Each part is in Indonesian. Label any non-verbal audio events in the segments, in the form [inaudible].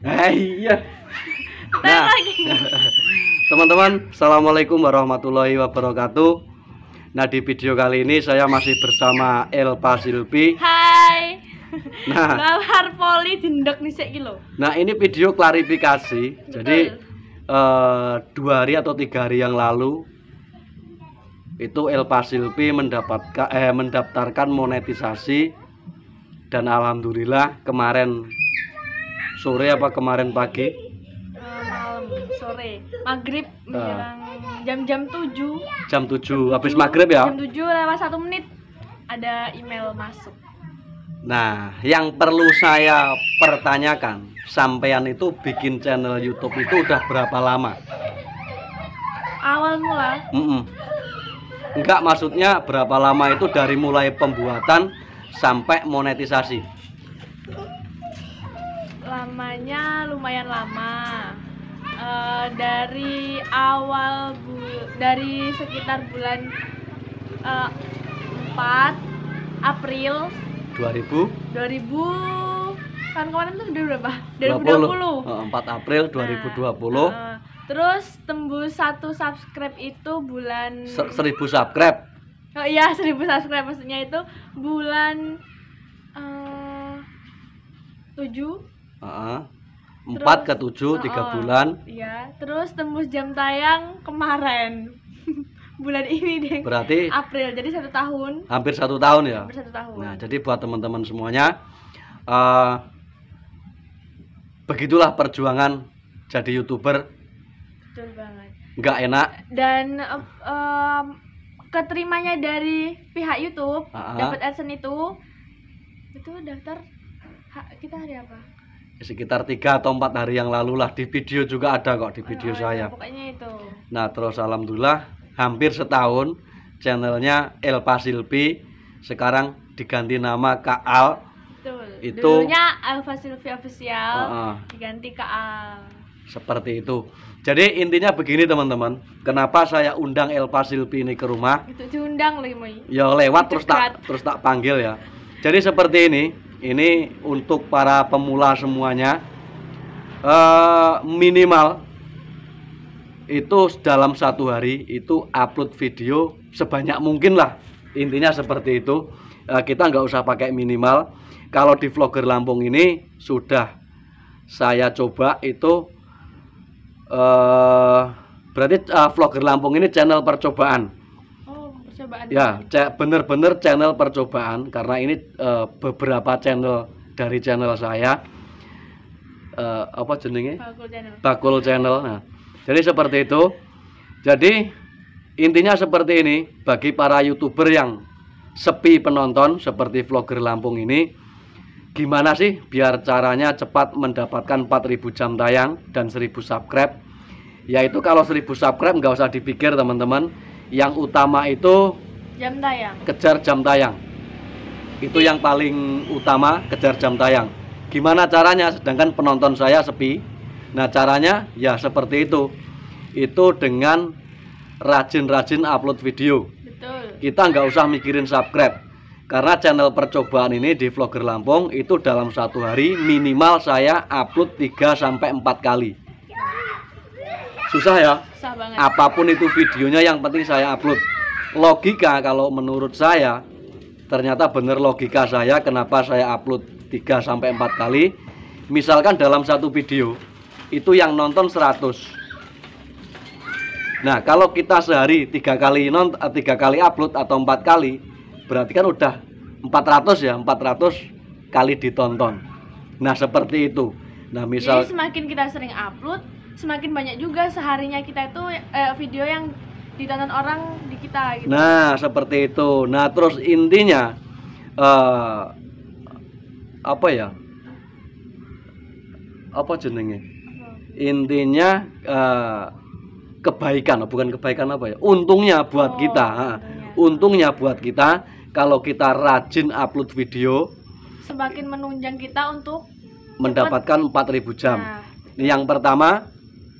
lagi. Eh, iya. Nah, iya. [laughs] Nah, teman-teman, assalamualaikum warahmatullahi wabarakatuh. Nah di video kali ini saya masih bersama Elpa Silpi. Hai. Nah, Bawar [laughs] poli jendek nih kilo. Nah ini video klarifikasi. Betul. Jadi uh, dua hari atau tiga hari yang lalu itu Elpa Silpi mendapatkan eh, mendaftarkan monetisasi dan alhamdulillah kemarin sore apa kemarin pagi eh, malam sore maghrib ah. menjelang jam-jam tujuh jam tujuh habis maghrib ya jam tujuh lewat satu menit ada email masuk nah yang perlu saya pertanyakan sampean itu bikin channel YouTube itu udah berapa lama awal mula mm -mm. enggak maksudnya berapa lama itu dari mulai pembuatan sampai monetisasi lamanya lumayan lama uh, dari awal bu dari sekitar bulan uh, eh, 4 April 2000 2000 kan kemarin tuh udah berapa? 2020. 20. 4 April 2020. Nah, uh, terus tembus satu subscribe itu bulan Ser seribu subscribe. Oh iya, seribu subscribe maksudnya itu bulan uh, 7 uh, empat ke tujuh tiga bulan iya terus tembus jam tayang kemarin [laughs] bulan ini deh berarti April jadi satu tahun hampir satu tahun ya hampir satu tahun nah jadi buat teman-teman semuanya uh, begitulah perjuangan jadi youtuber betul banget Enggak enak dan uh, um, keterimanya dari pihak YouTube uh -huh. dapat adsense itu itu daftar kita hari apa sekitar tiga atau empat hari yang lalu lah di video juga ada kok di video oh, iya, saya. Pokoknya itu. Nah terus alhamdulillah hampir setahun channelnya Elpa Silvi sekarang diganti nama Al Betul. Itu. Dulunya Elpa Silvi official uh -uh. diganti Al Seperti itu. Jadi intinya begini teman-teman, kenapa saya undang Elpa Silvi ini ke rumah? Itu diundang lagi Ya lewat terus tak terus tak panggil ya. Jadi seperti ini ini untuk para pemula semuanya eh, minimal itu dalam satu hari itu upload video sebanyak mungkin lah intinya seperti itu eh, kita nggak usah pakai minimal kalau di vlogger Lampung ini sudah saya coba itu eh, berarti eh, vlogger Lampung ini channel percobaan percobaan ya bener-bener channel percobaan karena ini uh, beberapa channel dari channel saya uh, apa jenenge bakul channel bakul channel nah jadi seperti itu jadi intinya seperti ini bagi para youtuber yang sepi penonton seperti vlogger Lampung ini gimana sih biar caranya cepat mendapatkan 4000 jam tayang dan 1000 subscribe yaitu kalau 1000 subscribe nggak usah dipikir teman-teman yang utama itu jam tayang kejar jam tayang itu yang paling utama kejar jam tayang gimana caranya sedangkan penonton saya sepi nah caranya ya seperti itu itu dengan rajin-rajin upload video Betul. kita nggak usah mikirin subscribe karena channel percobaan ini di vlogger Lampung itu dalam satu hari minimal saya upload 3-4 kali susah ya susah banget. apapun itu videonya yang penting saya upload logika kalau menurut saya ternyata benar logika saya kenapa saya upload 3 4 kali misalkan dalam satu video itu yang nonton 100 Nah, kalau kita sehari tiga kali non eh, tiga kali upload atau empat kali, berarti kan udah 400 ya, 400 kali ditonton. Nah, seperti itu. Nah, misal Jadi semakin kita sering upload, semakin banyak juga seharinya kita itu eh, video yang ditonton orang di kita gitu. Nah, seperti itu. Nah, terus intinya uh, apa ya? Apa jenenge? Intinya uh, kebaikan, bukan kebaikan apa ya? Untungnya buat oh, kita. Untungnya. untungnya buat kita kalau kita rajin upload video semakin menunjang kita untuk mendapatkan 4000 jam. Nah. Yang pertama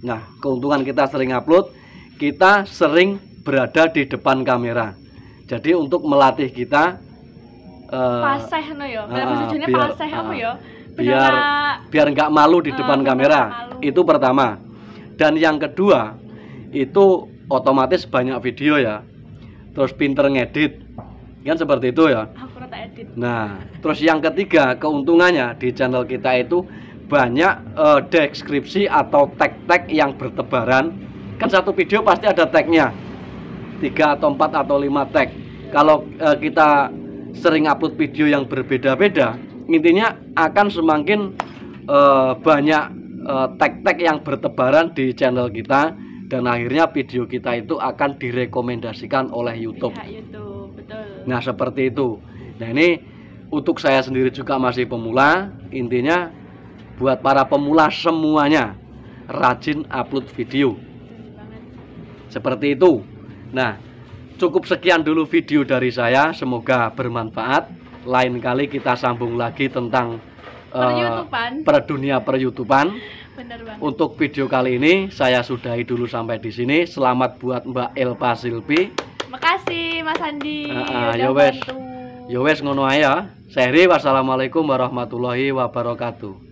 Nah, keuntungan kita sering upload, kita sering berada di depan kamera. Jadi untuk melatih kita uh, paseh no yo. Uh, biar, Biar biar nggak malu di ah, depan kamera. Itu pertama. Dan yang kedua, itu otomatis banyak video ya. Terus pinter ngedit. Kan seperti itu ya. Nah, terus yang ketiga keuntungannya di channel kita itu banyak uh, deskripsi atau tag-tag yang bertebaran kan satu video pasti ada tagnya tiga atau empat atau lima tag kalau uh, kita sering upload video yang berbeda-beda intinya akan semakin uh, banyak tag-tag yang bertebaran di channel kita dan akhirnya video kita itu akan direkomendasikan oleh YouTube. Ya, YouTube betul. Nah seperti itu. Nah ini untuk saya sendiri juga masih pemula intinya buat para pemula semuanya rajin upload video seperti itu nah cukup sekian dulu video dari saya semoga bermanfaat lain kali kita sambung lagi tentang per uh, per dunia untuk video kali ini saya sudahi dulu sampai di sini selamat buat Mbak Elpa Silpi makasih Mas Andi uh, uh, yowes wes wes ngono ayah. ya wassalamualaikum warahmatullahi wabarakatuh